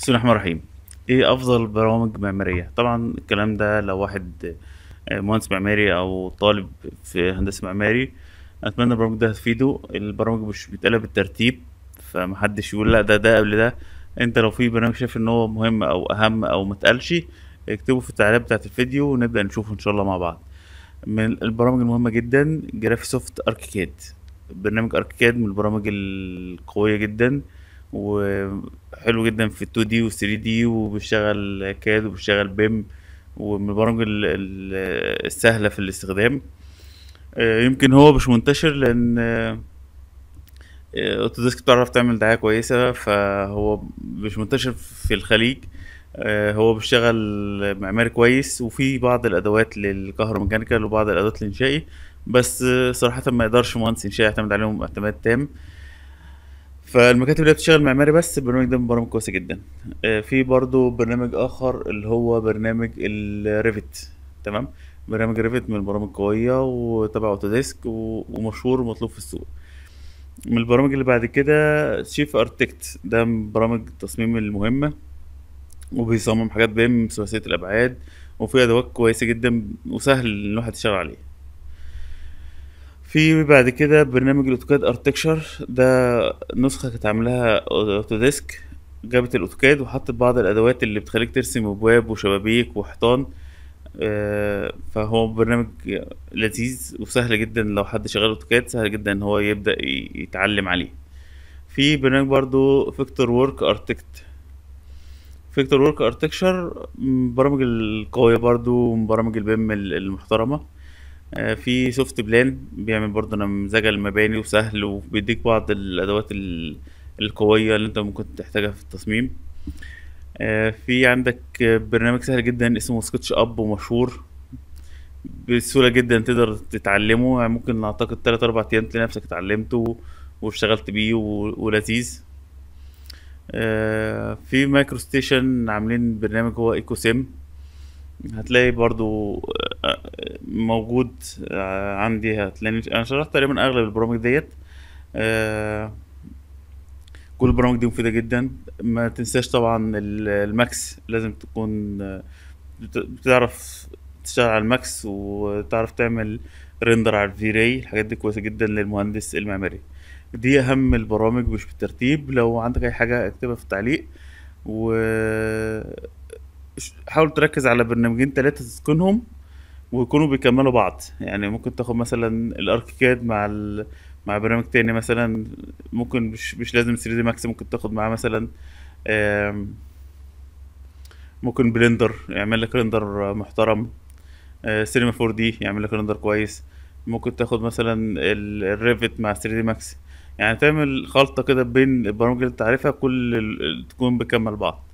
بسم الله الرحمن الرحيم ايه افضل برامج معماريه طبعا الكلام ده لو واحد آه، مهندس معماري او طالب في هندسه معماري اتمنى البرامج ده هتفيده البرامج مش بيتقلب بالترتيب فمحدش يقول لا ده ده قبل ده انت لو في برنامج شايف ان هو مهم او اهم او متقالش اكتبه في التعليقات بتاعت الفيديو ونبدا نشوفه ان شاء الله مع بعض من البرامج المهمه جدا جرافيسوفت اركيكاد برنامج اركيكاد من البرامج القويه جدا وحلو جدا في 2 دي و 3 دي وبيشتغل كاد وبيشتغل بيم ومن البرامج السهله في الاستخدام آه، يمكن هو مش منتشر لان آه، اوتوديسك بتعرف تعمل دعايه كويسه فهو مش منتشر في الخليج آه، هو بيشتغل معماري كويس وفي بعض الادوات للكهروميكانيكال وبعض الادوات الانشائي بس صراحه ما يقدرش مهندس انشائي يعتمد عليهم اعتماد تام فالمكاتب اللي بتشتغل معماري بس البرنامج ده من برامج كويسه جدا آه، في برضو برنامج اخر اللي هو برنامج الريفت تمام برنامج ريفت من البرامج القويه وتبع اوتوديسك ومشهور ومطلوب في السوق من البرامج اللي بعد كده شيف اركتكت ده من برامج التصميم المهمه وبيصمم حاجات بيم ثلاثيه الابعاد وفي ادوات كويسه جدا وسهل ان الواحد يشتغل عليه في بعد كده برنامج الاوتوكاد ارتكشر ده نسخه كانت عاملاها اوتوديسك جابت الاوتوكاد وحطت بعض الادوات اللي بتخليك ترسم ابواب وشبابيك وحيطان آه، فهو برنامج لذيذ وسهل جدا لو حد شغال اوتوكاد سهل جدا ان هو يبدا يتعلم عليه في برنامج برضو فيكتور وورك ارتكت فيكتور وورك ارتكشر من البرامج القويه برضو من برامج البيم المحترمه آه، في سوفت بلان بيعمل برضه نمذجه للمباني وسهل وبيديك بعض الادوات القويه اللي انت ممكن تحتاجها في التصميم آه، في عندك برنامج سهل جدا اسمه سكتش اب ومشهور بسهولة جدا تقدر تتعلمه يعني ممكن اعتقد تلات اربع ايام تلاقي نفسك اتعلمته واشتغلت بيه ولذيذ آه، في مايكرو ستيشن عاملين برنامج هو ايكو سيم هتلاقي برضو موجود آه، عندي هتلاقيني انا شرحت تقريبا اغلب البرامج ديت آه، كل البرامج دي مفيده جدا ما تنساش طبعا الماكس لازم تكون آه، بتعرف تشتغل على الماكس وتعرف تعمل ريندر على الفي راي الحاجات دي كويسه جدا للمهندس المعماري دي اهم البرامج مش بالترتيب لو عندك اي حاجه اكتبها في التعليق و حاول تركز على برنامجين ثلاثه تتقنهم ويكونوا بيكملوا بعض يعني ممكن تاخد مثلا الاركيكاد مع ال... مع برنامج تاني مثلا ممكن مش مش لازم 3 دي ماكس ممكن تاخد معاه مثلا ممكن بلندر يعمل لك رندر محترم آه، سينما 4 دي يعمل لك رندر كويس ممكن تاخد مثلا الريفت مع 3 دي ماكس يعني تعمل خلطه كده بين البرامج اللي انت عارفها كل تكون بكمل بعض